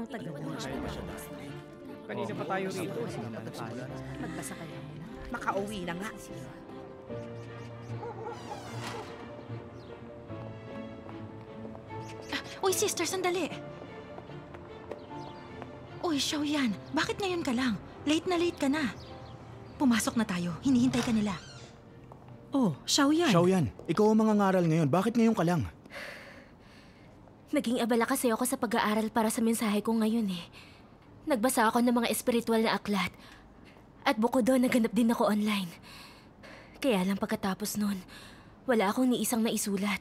ang tagabuhay. Kanina pa tayo rito. Eh. Magbasa kaya muna. Makauwi na nga. Ah, Uy, sister, sandali. Uy, Xiaoyan, bakit ngayon ka lang? Late na late ka na. Pumasok na tayo. Hinihintay ka nila. Oh, Xiaoyan. Xiaoyan, ikaw ang mga ngaral ngayon. Bakit ngayon ka lang? Naging abala kasi ako sa pag-aaral para sa mensahe ko ngayon eh. Nagbasa ako ng mga espiritual na aklat. At bukod doon, naganap din ako online. Kaya lang pagkatapos noon, wala akong ni isang naisulat.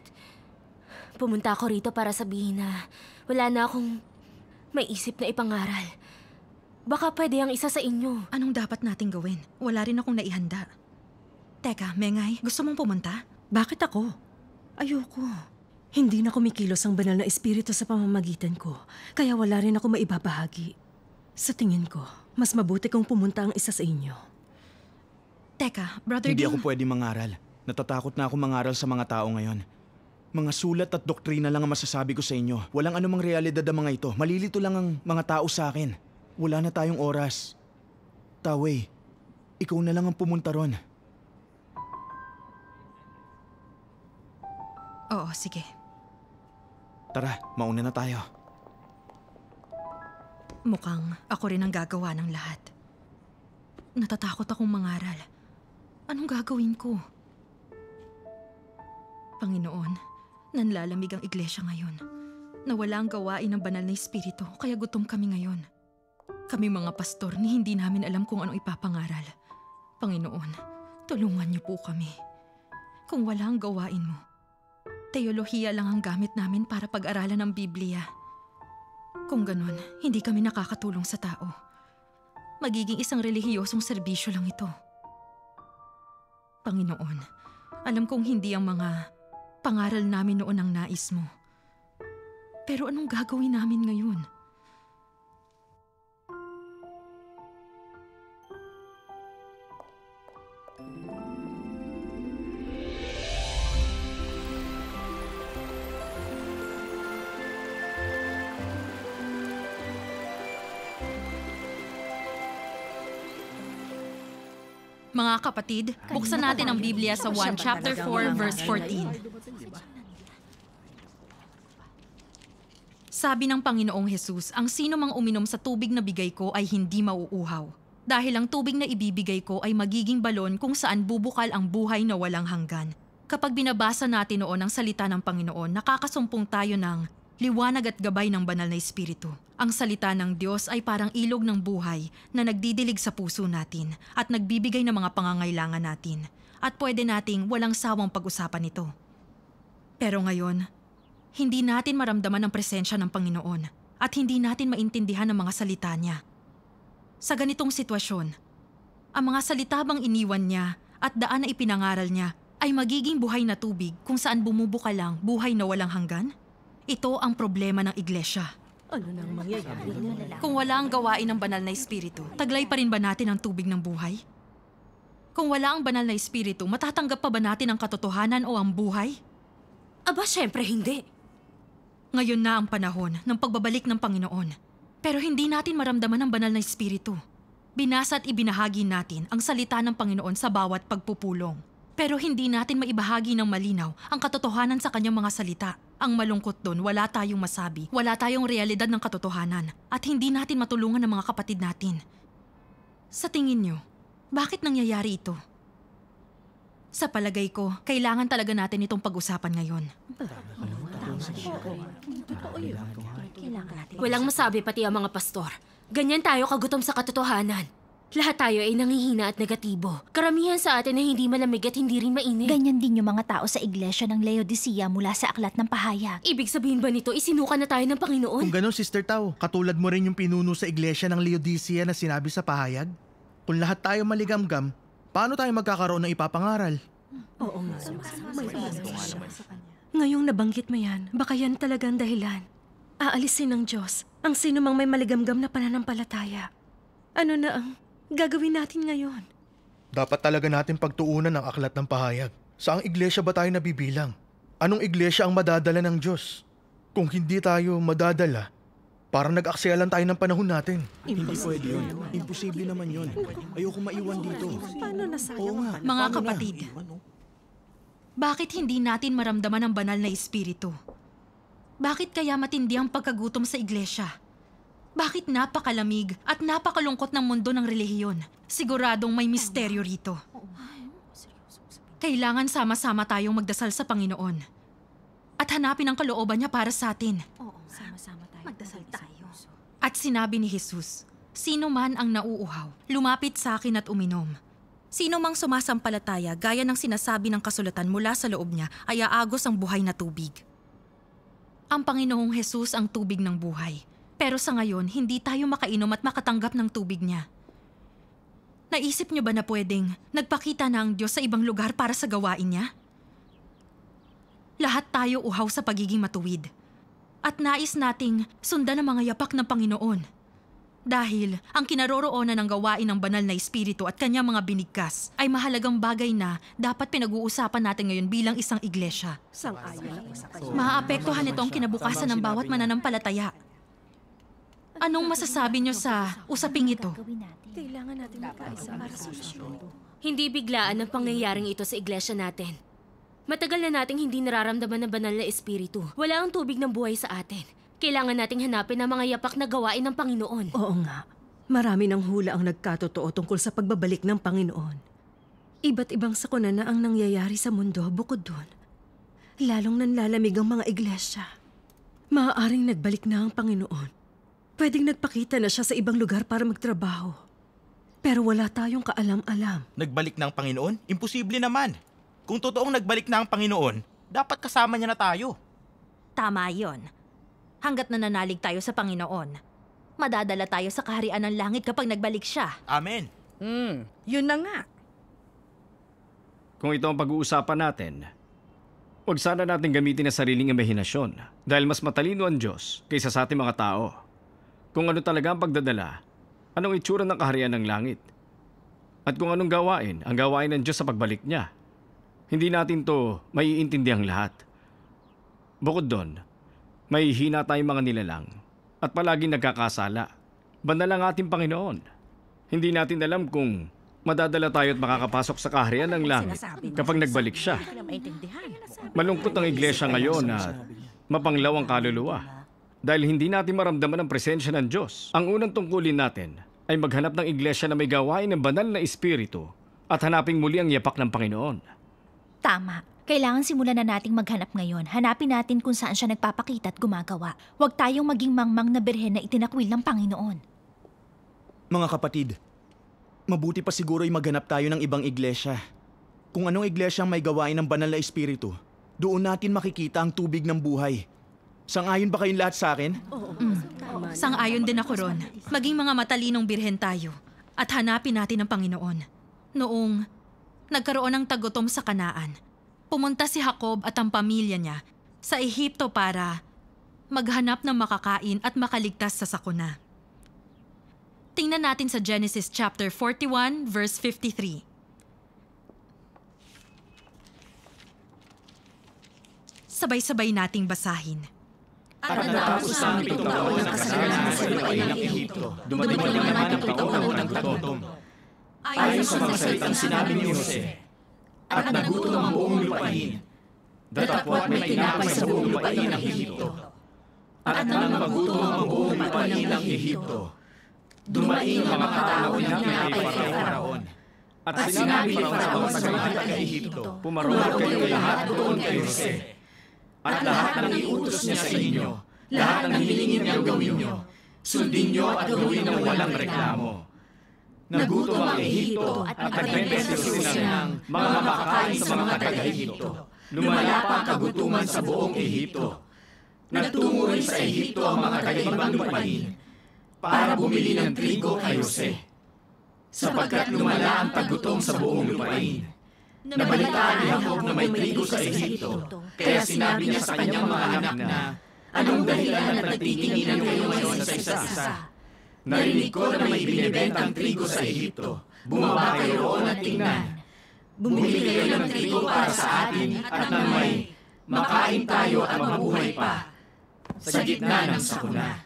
Pumunta ako rito para sabihin na wala na akong may isip na ipangaral. Baka pwede ang isa sa inyo. Anong dapat nating gawin? Wala rin akong naihanda. Teka, Mengay, gusto mong pumunta? Bakit ako? Ayoko. Hindi na kumikilos ang banal na espiritu sa pamamagitan ko, kaya wala rin ako maibabahagi. Sa tingin ko, mas mabuti kung pumunta ang isa sa inyo. Teka, Brother Hindi Dean... ako pwede mangaral. Natatakot na ako mangaral sa mga tao ngayon. Mga sulat at doktrina lang ang masasabi ko sa inyo. Walang anumang realidad ang mga ito. Malilito lang ang mga tao sa akin. Wala na tayong oras. Tawei, ikaw na lang ang pumunta ron. Oo, sige. Tara, mauna na tayo. Mukhang ako rin ang gagawa ng lahat. Natatakot akong mangaral. Anong gagawin ko? Panginoon, nanlalamig ang iglesia ngayon. Nawala ang gawain ng banal na espiritu, kaya gutom kami ngayon. Kami mga pastor ni hindi namin alam kung anong ipapangaral. Panginoon, tulungan niyo po kami. Kung wala ang gawain mo, Teolohiya lang ang gamit namin para pag-aralan ng Biblia. Kung ganun, hindi kami nakakatulong sa tao. Magiging isang relihiyosong serbisyo lang ito. Panginoon, alam kong hindi ang mga pangaral namin noon ang nais mo. Pero anong gagawin namin ngayon? Thank you. Mga kapatid, buksan natin ang Biblia sa 1 chapter 4 verse 14. Sabi ng Panginoong Hesus, ang sino mang uminom sa tubig na bigay ko ay hindi mauuhaw. Dahil ang tubig na ibibigay ko ay magiging balon kung saan bubukal ang buhay na walang hanggan. Kapag binabasa natin noon ang salita ng Panginoon, nakakasumpong tayo ng liwanag at gabay ng banal na espiritu. Ang salita ng Diyos ay parang ilog ng buhay na nagdidilig sa puso natin at nagbibigay ng mga pangangailangan natin at pwede nating walang sawang pag-usapan ito. Pero ngayon, hindi natin maramdaman ang presensya ng Panginoon at hindi natin maintindihan ang mga salita niya. Sa ganitong sitwasyon, ang mga salita bang iniwan niya at daan na ipinangaral niya ay magiging buhay na tubig kung saan bumubuka lang buhay na walang hanggan? Ito ang problema ng iglesia. Ano nang mangyayari? Kung wala ang gawain ng banal na espiritu, taglay pa rin ba natin ang tubig ng buhay? Kung wala ang banal na espiritu, matatanggap pa ba natin ang katotohanan o ang buhay? Aba, syempre hindi. Ngayon na ang panahon ng pagbabalik ng Panginoon. Pero hindi natin maramdaman ang banal na espiritu. Binasa at ibinahagi natin ang salita ng Panginoon sa bawat pagpupulong. Pero hindi natin maibahagi ng malinaw ang katotohanan sa kanyang mga salita. Ang malungkot doon, wala tayong masabi, wala tayong realidad ng katotohanan, at hindi natin matulungan ang mga kapatid natin. Sa tingin nyo, bakit nangyayari ito? Sa palagay ko, kailangan talaga natin itong pag-usapan ngayon. Walang masabi pati ang mga pastor. Ganyan tayo kagutom sa katotohanan. Lahat tayo ay nangihina at negatibo. Karamihan sa atin ay hindi malamig at hindi rin mainit. Ganyan din yung mga tao sa iglesia ng Laodicea mula sa aklat ng pahayag. Ibig sabihin ba nito, isinuka na tayo ng Panginoon? Kung ganon, Sister Tao, katulad mo rin yung pinuno sa iglesia ng Laodicea na sinabi sa pahayag? Kung lahat tayo maligamgam, paano tayo magkakaroon ng ipapangaral? Oo nga. Ngayong nabanggit mo yan, baka yan talaga ang dahilan. Aalisin ng Diyos ang sinumang may maligamgam na pananampalataya. Ano na ang gagawin natin ngayon? Dapat talaga natin pagtuunan ang aklat ng pahayag. Saang iglesia ba tayo nabibilang? Anong iglesia ang madadala ng Diyos? Kung hindi tayo madadala, para nag lang tayo ng panahon natin. Hindi pwede yun. Imposible naman yun. Ayoko maiwan dito. Paano nasayang? Oo Mga kapatid, bakit hindi natin maramdaman ang banal na espiritu? Bakit kaya matindi ang pagkagutom sa iglesia? Bakit napakalamig at napakalungkot ng mundo ng relihiyon? Siguradong may misteryo rito. Kailangan sama-sama tayong magdasal sa Panginoon. At hanapin ang kalooban niya para sa atin. Oo, sama-sama tayo. Magdasal tayo. At sinabi ni Jesus, Sino man ang nauuhaw, lumapit sa akin at uminom. Sino mang sumasampalataya gaya ng sinasabi ng kasulatan mula sa loob niya ay aagos ang buhay na tubig. Ang Panginoong Hesus ang tubig ng buhay pero sa ngayon, hindi tayo makainom at makatanggap ng tubig niya. Naisip niyo ba na pwedeng nagpakita na ang Diyos sa ibang lugar para sa gawain niya? Lahat tayo uhaw sa pagiging matuwid. At nais nating sundan ang mga yapak ng Panginoon. Dahil ang kinaroroonan ng gawain ng banal na espiritu at kanyang mga binigkas ay mahalagang bagay na dapat pinag-uusapan natin ngayon bilang isang iglesia. Sang-ayon. Maapektuhan ito ang kinabukasan ng bawat mananampalataya Anong masasabi niyo sa usaping ito? Kailangan natin magkaisa para solusyon. Hindi biglaan ang pangyayaring ito sa iglesia natin. Matagal na nating hindi nararamdaman ng banal na espiritu. Wala ang tubig ng buhay sa atin. Kailangan nating hanapin ang mga yapak na gawain ng Panginoon. Oo nga. Marami ng hula ang nagkatotoo tungkol sa pagbabalik ng Panginoon. Iba't ibang sakuna na ang nangyayari sa mundo bukod doon. Lalong nanlalamig ang mga iglesia. Maaaring nagbalik na ang Panginoon Pwedeng nagpakita na siya sa ibang lugar para magtrabaho. Pero wala tayong kaalam-alam. Nagbalik na ang Panginoon? Imposible naman. Kung totoong nagbalik na ang Panginoon, dapat kasama niya na tayo. Tama yon. Hanggat nananalig tayo sa Panginoon, madadala tayo sa kaharian ng langit kapag nagbalik siya. Amen. Hmm, yun na nga. Kung ito ang pag-uusapan natin, huwag sana natin gamitin ang sariling imahinasyon dahil mas matalino ang Diyos kaysa sa ating mga tao kung ano talaga ang pagdadala, anong itsura ng kaharian ng langit, at kung anong gawain ang gawain ng Diyos sa pagbalik niya. Hindi natin to maiintindihang lahat. Bukod doon, may hina tayong mga nilalang at palaging nagkakasala. Banal ang ating Panginoon. Hindi natin alam kung madadala tayo at makakapasok sa kaharian ng langit kapag nagbalik siya. Malungkot ang iglesia ngayon na mapanglaw ang kaluluwa dahil hindi natin maramdaman ang presensya ng Diyos. Ang unang tungkulin natin ay maghanap ng iglesia na may gawain ng banal na espiritu at hanapin muli ang yapak ng Panginoon. Tama. Kailangan simulan na nating maghanap ngayon. Hanapin natin kung saan siya nagpapakita at gumagawa. Huwag tayong maging mangmang na berhen na itinakwil ng Panginoon. Mga kapatid, mabuti pa siguro ay maghanap tayo ng ibang iglesia. Kung anong iglesia may gawain ng banal na espiritu, doon natin makikita ang tubig ng buhay Sangayon ba kayong lahat sa akin? Oo. Mm. Sangayon din ako ron. Maging mga matalinong birhen tayo at hanapin natin ang Panginoon. Noong nagkaroon ng tagutom sa kanaan, pumunta si Jacob at ang pamilya niya sa Ehipto para maghanap ng makakain at makaligtas sa sakuna. Tingnan natin sa Genesis chapter 41 verse 53. Sabay-sabay nating basahin. At natapos ang pitong taon ng kasalanan sa lupain ng Ehipto. Dumating naman naman ang taon ng gutom. Ayon sa mga salitang sinabi ni Jose, at nagutom ang buong lupain, datapwat may tinapay sa buong lupain ng Ehipto. At nang magutom ang buong lupain ng Ehipto, dumaing ang mga tao na tinapay kay Faraon. At sinabi ni Faraon sa mga taga-Ehipto, pumarot kayo lahat doon kay Jose at lahat ng iutos niya sa inyo, lahat ng hilingin niyang gawin niyo, sundin niyo at gawin ng walang reklamo. Nagutom ang Ehipto at nagbebento sila ng mga makakain sa mga taga-Ehipto. Lumalapa ang kagutuman sa buong Ehipto. Nagtungo rin sa Ehipto ang mga taga-ibang lupain para bumili ng trigo kay Jose sapagkat lumala ang tagutom sa buong lupain. Nabalitaan ni Jacob na may trigo sa Ehipto, kaya sinabi niya sa kanyang mga anak na, Anong dahilan na nagtitinginan kayo ngayon sa isa't isa Narinig ko na may binibentang trigo sa Ehipto. Bumaba kayo roon at tingnan. Bumili kayo ng trigo para sa atin at ng may makain tayo at mabuhay pa sa gitna ng sakuna.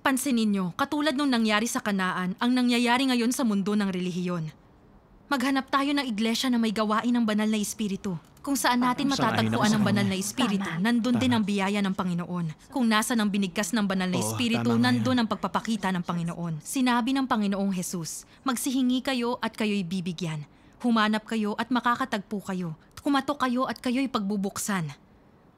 Pansinin niyo, katulad nung nangyari sa kanaan, ang nangyayari ngayon sa mundo ng relihiyon. Maghanap tayo ng iglesia na may gawain ng banal na espiritu. Kung saan natin matatagpuan ang banal na espiritu, tama. nandun tama. din ang biyaya ng Panginoon. Kung nasa ng binigkas ng banal na espiritu, oh, nandun ang pagpapakita ng Panginoon. Sinabi ng Panginoong Jesus, magsihingi kayo at kayo'y bibigyan. Humanap kayo at makakatagpo kayo. Kumatok kayo at kayo'y pagbubuksan.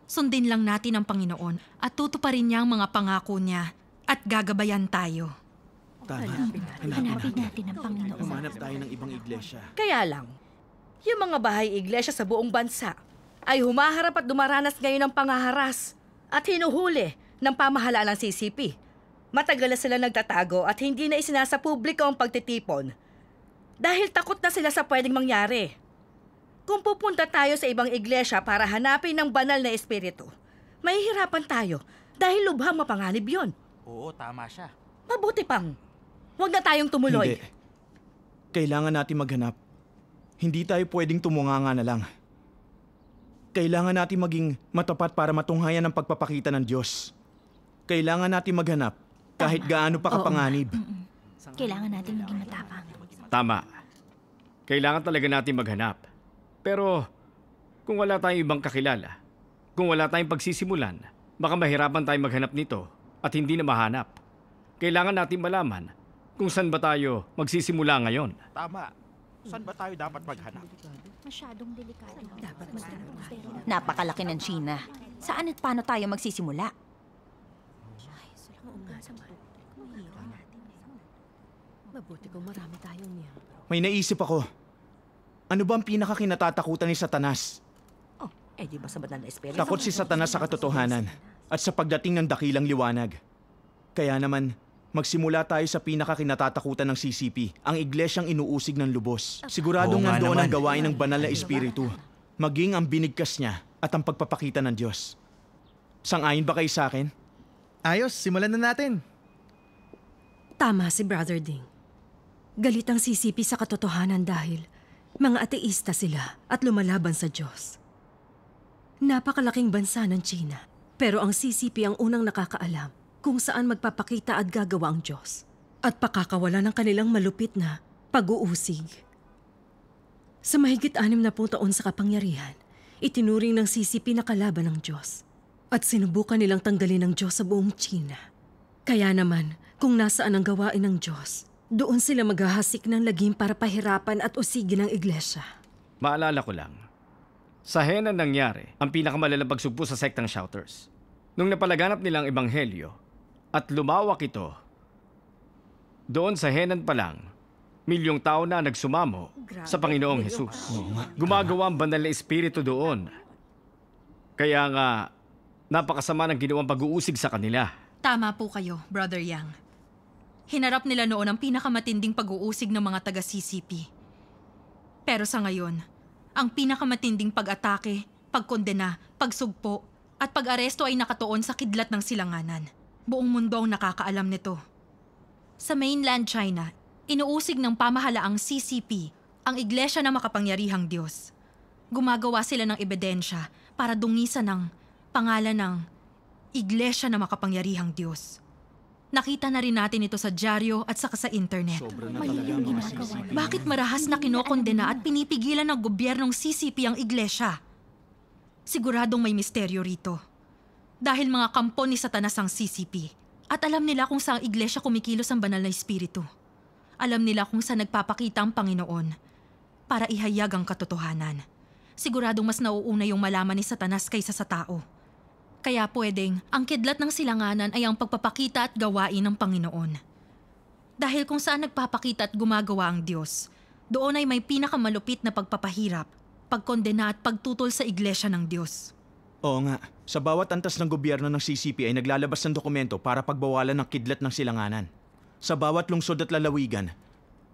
Sundin lang natin ang Panginoon at tutuparin niya ang mga pangako niya at gagabayan tayo. Tama. Hanapin natin, Hanapin natin ang Panginoon. Humanap tayo ng ibang iglesia. Kaya lang, yung mga bahay-iglesia sa buong bansa ay humaharap at dumaranas ngayon ng pangaharas at hinuhuli ng pamahalaan ng CCP. Matagal na sila nagtatago at hindi na isinasapubliko ang pagtitipon dahil takot na sila sa pwedeng mangyari. Kung pupunta tayo sa ibang iglesia para hanapin ng banal na espiritu, mahihirapan tayo dahil lubhang mapanganib yon. Oo, tama siya. Mabuti pang Huwag na tayong tumuloy. Hindi. Kailangan natin maghanap. Hindi tayo pwedeng tumunganga na lang. Kailangan natin maging matapat para matunghayan ang pagpapakita ng Diyos. Kailangan natin maghanap kahit Tama. gaano pa kapanganib. Kailangan natin maging matapang. Tama. Kailangan talaga natin maghanap. Pero kung wala tayong ibang kakilala, kung wala tayong pagsisimulan, baka mahirapan tayong maghanap nito at hindi na mahanap. Kailangan natin malaman kung saan ba tayo magsisimula ngayon. Tama. Saan ba tayo dapat maghanap? Masyadong delikado. Dapat maghanap Napakalaki ng China. Saan at paano tayo magsisimula? Mabuti kung marami tayong niya. May naisip ako. Ano ba ang pinakakinatatakutan ni Satanas? Oh, eh di ba sa banal na espiritu? Takot si Satanas sa katotohanan at sa pagdating ng dakilang liwanag. Kaya naman, Magsimula tayo sa pinakakinatatakutan ng CCP, ang iglesyang inuusig ng lubos. Siguradong Oo nga nandoon ang naman. gawain ng banal na espiritu, maging ang binigkas niya at ang pagpapakita ng Diyos. Sang-ayon ba kayo sa akin? Ayos, simulan na natin. Tama si Brother Ding. Galit ang CCP sa katotohanan dahil mga ateista sila at lumalaban sa Diyos. Napakalaking bansa ng China. Pero ang CCP ang unang nakakaalam kung saan magpapakita at gagawa ang Diyos at pakakawala ng kanilang malupit na pag-uusig. Sa mahigit anim na po taon sa kapangyarihan, itinuring ng CCP na kalaban ng Diyos at sinubukan nilang tanggalin ng Diyos sa buong China. Kaya naman, kung nasaan ang gawain ng Diyos, doon sila maghahasik ng lagim para pahirapan at usigin ang iglesia. Maalala ko lang, sa Henan nangyari ang pinakamalalabag sugpo sa sektang shouters. Nung napalaganap nilang ebanghelyo, at lumawak ito. Doon sa Henan pa lang, milyong tao na nagsumamo Grabe. sa Panginoong Hesus. Gumagawa ang banal na espiritu doon. Kaya nga, napakasama ng ginawang pag-uusig sa kanila. Tama po kayo, Brother Yang. Hinarap nila noon ang pinakamatinding pag-uusig ng mga taga-CCP. Pero sa ngayon, ang pinakamatinding pag-atake, pagkondena, pagsugpo, at pag-aresto ay nakatuon sa kidlat ng silanganan. Buong mundo ang nakakaalam nito. Sa mainland China, inuusig ng pamahalaang CCP ang Iglesia ng Makapangyarihang Diyos. Gumagawa sila ng ebidensya para dungisan ng pangalan ng Iglesia ng Makapangyarihang Diyos. Nakita na rin natin ito sa dyaryo at saka sa internet. Mali yung ginagawa. Bakit marahas na kinokondena at pinipigilan ng gobyernong CCP ang iglesia? Siguradong may misteryo rito. Dahil mga kampo ni Satanas ang CCP. At alam nila kung saan iglesia kumikilos ang banal na espiritu. Alam nila kung saan nagpapakita ang Panginoon para ihayag ang katotohanan. Siguradong mas nauuna yung malaman ni Satanas kaysa sa tao. Kaya pwedeng ang kidlat ng silanganan ay ang pagpapakita at gawain ng Panginoon. Dahil kung saan nagpapakita at gumagawa ang Diyos, doon ay may pinakamalupit na pagpapahirap, pagkondena at pagtutol sa iglesia ng Diyos. Oo nga. Sa bawat antas ng gobyerno ng CCP ay naglalabas ng dokumento para pagbawalan ng kidlat ng silanganan. Sa bawat lungsod at lalawigan,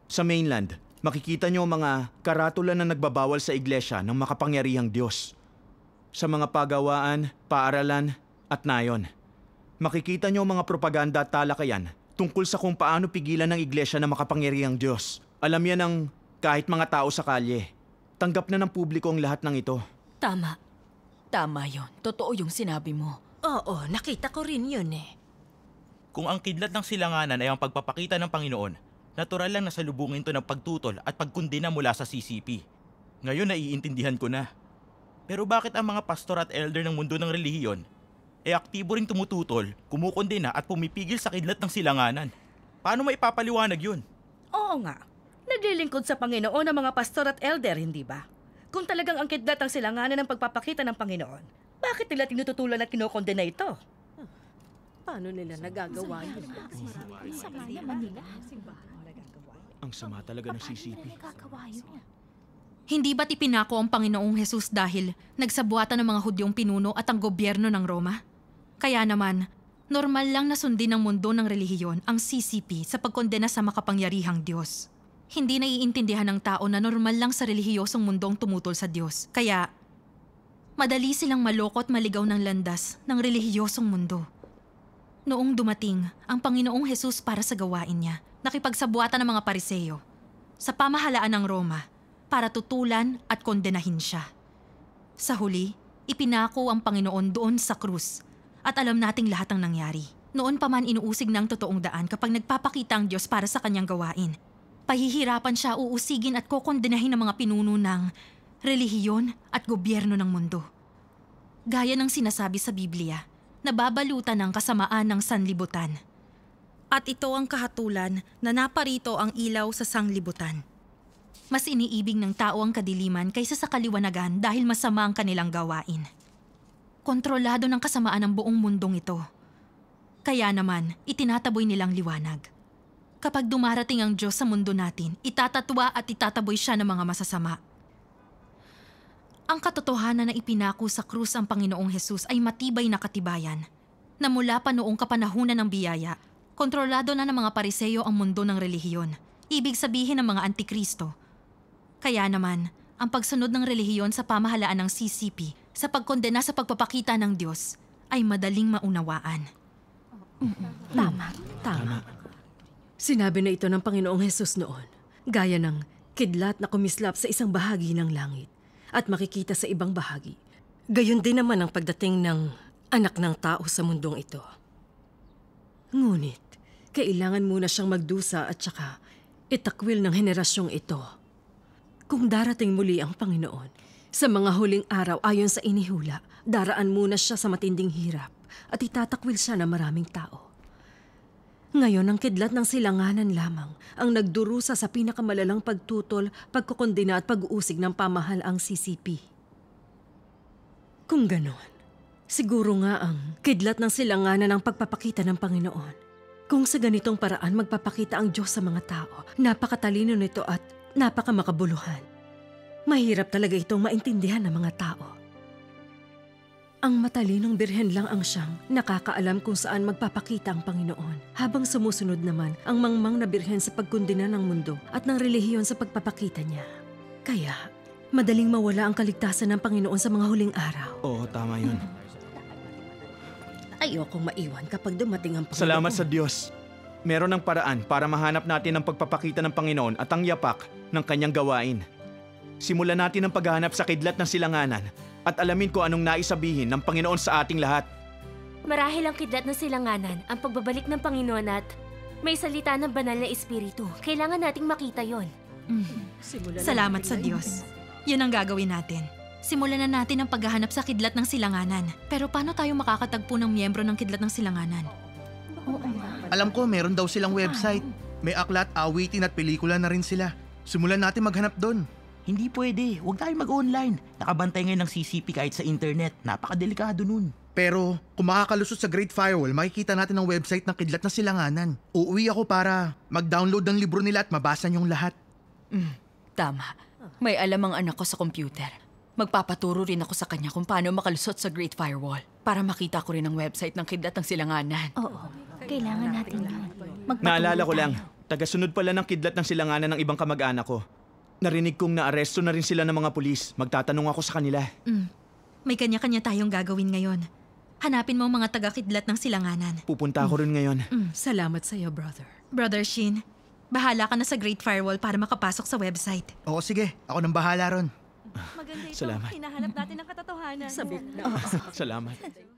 sa mainland, makikita nyo mga karatula na nagbabawal sa iglesia ng makapangyarihang Diyos. Sa mga pagawaan, paaralan, at nayon. Makikita nyo mga propaganda at talakayan tungkol sa kung paano pigilan ng iglesia ng makapangyarihang Diyos. Alam yan ng kahit mga tao sa kalye. Tanggap na ng publiko ang lahat ng ito. Tama. Tama yon. Totoo yung sinabi mo. Oo, nakita ko rin yun eh. Kung ang kidlat ng silanganan ay ang pagpapakita ng Panginoon, natural lang na salubungin to ng pagtutol at pagkundina mula sa CCP. Ngayon naiintindihan ko na. Pero bakit ang mga pastor at elder ng mundo ng relihiyon ay eh aktibo rin tumututol, kumukundina at pumipigil sa kidlat ng silanganan? Paano maipapaliwanag yun? Oo nga. Naglilingkod sa Panginoon ang mga pastor at elder, hindi ba? Kung talagang angkit datang silanganan ng pagpapakita ng Panginoon, bakit nila tinututulan at kinokondena ito? Paano nila nagagawa yun? Ang sama talaga ng CCP. Hindi ba't ipinako ang Panginoong Hesus dahil nagsabuatan ng mga Hudyong pinuno at ang gobyerno ng Roma? Kaya naman, normal lang na sundin ng mundo ng relihiyon ang CCP sa pagkondena sa makapangyarihang Diyos hindi naiintindihan ng tao na normal lang sa relihiyosong mundong tumutol sa Diyos. Kaya, madali silang maloko at maligaw ng landas ng relihiyosong mundo. Noong dumating ang Panginoong Hesus para sa gawain niya, nakipagsabuatan ng mga pariseyo sa pamahalaan ng Roma para tutulan at kondenahin siya. Sa huli, ipinako ang Panginoon doon sa krus at alam nating lahat ang nangyari. Noon pa man inuusig ng totoong daan kapag nagpapakita ang Diyos para sa kanyang gawain pahihirapan siya uusigin at kokondenahin ng mga pinuno ng relihiyon at gobyerno ng mundo. Gaya ng sinasabi sa Biblia, nababalutan ng kasamaan ng sanlibutan. At ito ang kahatulan na naparito ang ilaw sa sanglibutan. Mas iniibig ng tao ang kadiliman kaysa sa kaliwanagan dahil masama ang kanilang gawain. Kontrolado ng kasamaan ang buong mundong ito. Kaya naman, itinataboy nilang liwanag. Kapag dumarating ang Diyos sa mundo natin, itatatwa at itataboy siya ng mga masasama. Ang katotohanan na ipinako sa krus ang Panginoong Hesus ay matibay na katibayan, na mula pa noong kapanahunan ng biyaya, kontrolado na ng mga pariseyo ang mundo ng relihiyon, ibig sabihin ng mga antikristo. Kaya naman, ang pagsunod ng relihiyon sa pamahalaan ng CCP sa pagkondena sa pagpapakita ng Diyos ay madaling maunawaan. Tama, tama. tama. Sinabi na ito ng Panginoong Hesus noon, gaya ng kidlat na kumislap sa isang bahagi ng langit at makikita sa ibang bahagi. Gayon din naman ang pagdating ng anak ng tao sa mundong ito. Ngunit, kailangan muna siyang magdusa at saka itakwil ng henerasyong ito. Kung darating muli ang Panginoon, sa mga huling araw ayon sa inihula, daraan muna siya sa matinding hirap at itatakwil siya ng maraming tao. Ngayon, ang kidlat ng silanganan lamang ang nagdurusa sa pinakamalalang pagtutol, pagkukondina at pag-uusig ng pamahalaang CCP. Kung ganoon, siguro nga ang kidlat ng silanganan ang pagpapakita ng Panginoon. Kung sa ganitong paraan magpapakita ang Diyos sa mga tao, napakatalino nito at napakamakabuluhan. Mahirap talaga itong maintindihan ng mga tao. Ang matalinong birhen lang ang siyang nakakaalam kung saan magpapakita ang Panginoon. Habang sumusunod naman ang mangmang na birhen sa pagkundina ng mundo at ng relihiyon sa pagpapakita niya. Kaya, madaling mawala ang kaligtasan ng Panginoon sa mga huling araw. Oo, tama yun. Ayokong maiwan kapag dumating ang Panginoon. Salamat sa Diyos. Meron ng paraan para mahanap natin ang pagpapakita ng Panginoon at ang yapak ng kanyang gawain. Simulan natin ang paghahanap sa kidlat ng silanganan at alamin ko anong naisabihin ng Panginoon sa ating lahat. Marahil ang kidlat ng silanganan, ang pagbabalik ng Panginoon at may salita ng banal na espiritu. Kailangan nating makita yon. Mm. Simulan Salamat sa Diyos. Yun ang gagawin natin. Simulan na natin ang paghahanap sa kidlat ng silanganan. Pero paano tayo makakatagpo ng miyembro ng kidlat ng silanganan? Alam ko, meron daw silang website. May aklat, awitin at pelikula na rin sila. Simulan natin maghanap doon. Hindi pwede. Huwag tayo mag-online. Nakabantay ngayon ng CCP kahit sa internet. Napakadelikado nun. Pero kung makakalusot sa Great Firewall, makikita natin ang website ng kidlat na silanganan. Uuwi ako para mag-download ng libro nila at mabasa niyong lahat. Mm, tama. May alam ang anak ko sa computer. Magpapaturo rin ako sa kanya kung paano makalusot sa Great Firewall para makita ko rin ang website ng kidlat ng silanganan. Oo, kailangan natin yun. Naalala ko lang, tagasunod pala ng kidlat ng silanganan ng ibang kamag-anak ko. Narinig kong naaresto na rin sila ng mga pulis. Magtatanong ako sa kanila. Mm. May kanya-kanya tayong gagawin ngayon. Hanapin mo ang mga tagakidlat ng silanganan. Pupunta ako mm. rin ngayon. Mm. Salamat sa'yo, brother. Brother Shin, bahala ka na sa Great Firewall para makapasok sa website. Oo, sige. Ako nang bahala ron. Maganda ito. Salamat. Hinahanap natin ang katotohanan. Sabot Oh. Salamat.